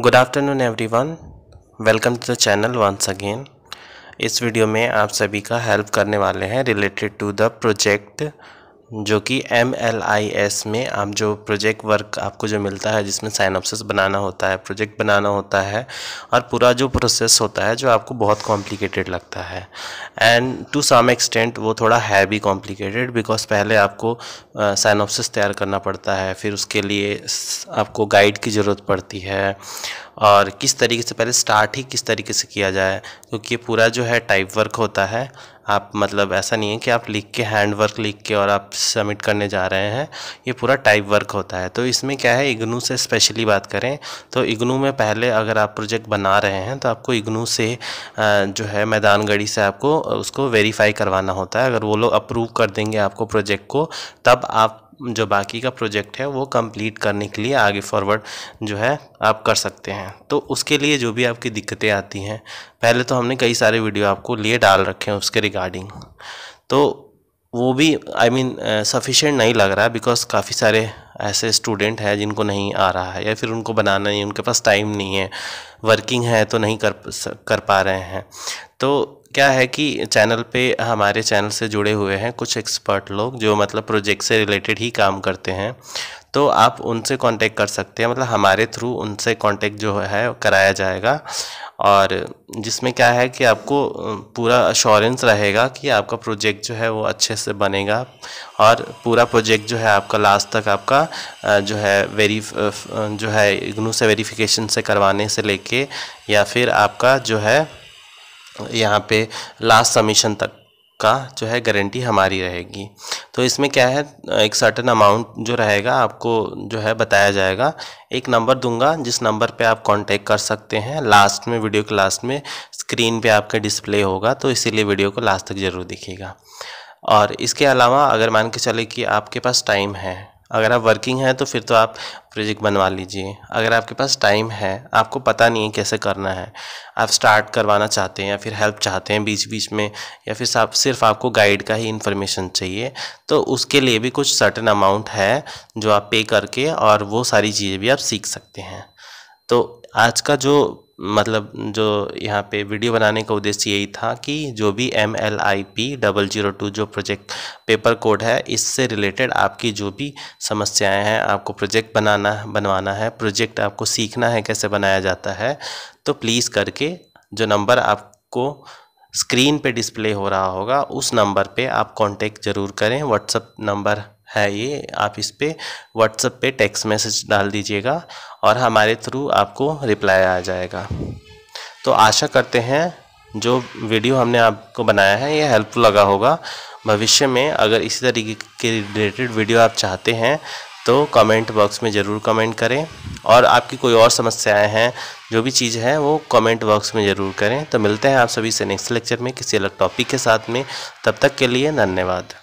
good afternoon everyone welcome to the channel once again इस video में आप सभी का हेल्प करने वाले हैं रिलेटेड टू द प्रोजेक्ट जो कि एम एल आई एस में आप जो प्रोजेक्ट वर्क आपको जो मिलता है जिसमें साइनॉप्सिस बनाना होता है प्रोजेक्ट बनाना होता है और पूरा जो प्रोसेस होता है जो आपको बहुत कॉम्प्लिकेटेड लगता है एंड टू सम एक्सटेंट वो थोड़ा है भी कॉम्प्लिकेटेड बिकॉज पहले आपको साइनॉप्सिस तैयार करना पड़ता है फिर उसके लिए आपको गाइड की ज़रूरत पड़ती है और किस तरीके से पहले स्टार्ट ही किस तरीके से किया जाए क्योंकि ये पूरा जो है टाइप वर्क होता है आप मतलब ऐसा नहीं है कि आप लिख के हैंड वर्क लिख के और आप सबमिट करने जा रहे हैं ये पूरा टाइप वर्क होता है तो इसमें क्या है इग्नू से स्पेशली बात करें तो इग्नू में पहले अगर आप प्रोजेक्ट बना रहे हैं तो आपको इग्नू से जो है मैदानगढ़ी से आपको उसको वेरीफाई करवाना होता है अगर वो लोग अप्रूव कर देंगे आपको प्रोजेक्ट को तब आप जो बाकी का प्रोजेक्ट है वो कंप्लीट करने के लिए आगे फॉरवर्ड जो है आप कर सकते हैं तो उसके लिए जो भी आपकी दिक्कतें आती हैं पहले तो हमने कई सारे वीडियो आपको लिए डाल रखे हैं उसके रिगार्डिंग तो वो भी आई मीन सफिशेंट नहीं लग रहा है बिकॉज काफ़ी सारे ऐसे स्टूडेंट हैं जिनको नहीं आ रहा है या फिर उनको बनाना नहीं उनके पास टाइम नहीं है वर्किंग है तो नहीं कर कर पा रहे हैं तो क्या है कि चैनल पे हमारे चैनल से जुड़े हुए हैं कुछ एक्सपर्ट लोग जो मतलब प्रोजेक्ट से रिलेटेड ही काम करते हैं तो आप उनसे कांटेक्ट कर सकते हैं मतलब हमारे थ्रू उनसे कांटेक्ट जो है कराया जाएगा और जिसमें क्या है कि आपको पूरा अश्योरेंस रहेगा कि आपका प्रोजेक्ट जो है वो अच्छे से बनेगा और पूरा प्रोजेक्ट जो है आपका लास्ट तक आपका जो है वेरी जो है इग्नू से वेरीफिकेशन से करवाने से लेके या फिर आपका जो है यहाँ पे लास्ट समीशन तक का जो है गारंटी हमारी रहेगी तो इसमें क्या है एक सर्टन अमाउंट जो रहेगा आपको जो है बताया जाएगा एक नंबर दूंगा जिस नंबर पे आप कांटेक्ट कर सकते हैं लास्ट में वीडियो के लास्ट में स्क्रीन पे आपके डिस्प्ले होगा तो इसीलिए वीडियो को लास्ट तक ज़रूर दिखेगा और इसके अलावा अगर मान के चले कि आपके पास टाइम है अगर आप वर्किंग हैं तो फिर तो आप प्रोजेक्ट बनवा लीजिए अगर आपके पास टाइम है आपको पता नहीं है कैसे करना है आप स्टार्ट करवाना चाहते हैं या फिर हेल्प चाहते हैं बीच बीच में या फिर आप सिर्फ आपको गाइड का ही इन्फॉर्मेशन चाहिए तो उसके लिए भी कुछ सर्टन अमाउंट है जो आप पे करके और वो सारी चीज़ें भी आप सीख सकते हैं तो आज का जो मतलब जो यहाँ पे वीडियो बनाने का उद्देश्य यही था कि जो भी M L I P double zero two जो प्रोजेक्ट पेपर कोड है इससे रिलेटेड आपकी जो भी समस्याएं हैं आपको प्रोजेक्ट बनाना बनवाना है प्रोजेक्ट आपको सीखना है कैसे बनाया जाता है तो प्लीज़ करके जो नंबर आपको स्क्रीन पे डिस्प्ले हो रहा होगा उस नंबर पे आप कांटेक्ट ज़रूर करें व्हाट्सअप नंबर है ये आप इस पर व्हाट्सएप पे टेक्स्ट मैसेज डाल दीजिएगा और हमारे थ्रू आपको रिप्लाई आ जाएगा तो आशा करते हैं जो वीडियो हमने आपको बनाया है ये हेल्पफुल लगा होगा भविष्य में अगर इसी तरीके के रिलेटेड वीडियो आप चाहते हैं तो कमेंट बॉक्स में ज़रूर कमेंट करें और आपकी कोई और समस्याएं हैं जो भी चीज़ है वो कमेंट बॉक्स में ज़रूर करें तो मिलते हैं आप सभी से नेक्स्ट लेक्चर में किसी अलग टॉपिक के साथ में तब तक के लिए धन्यवाद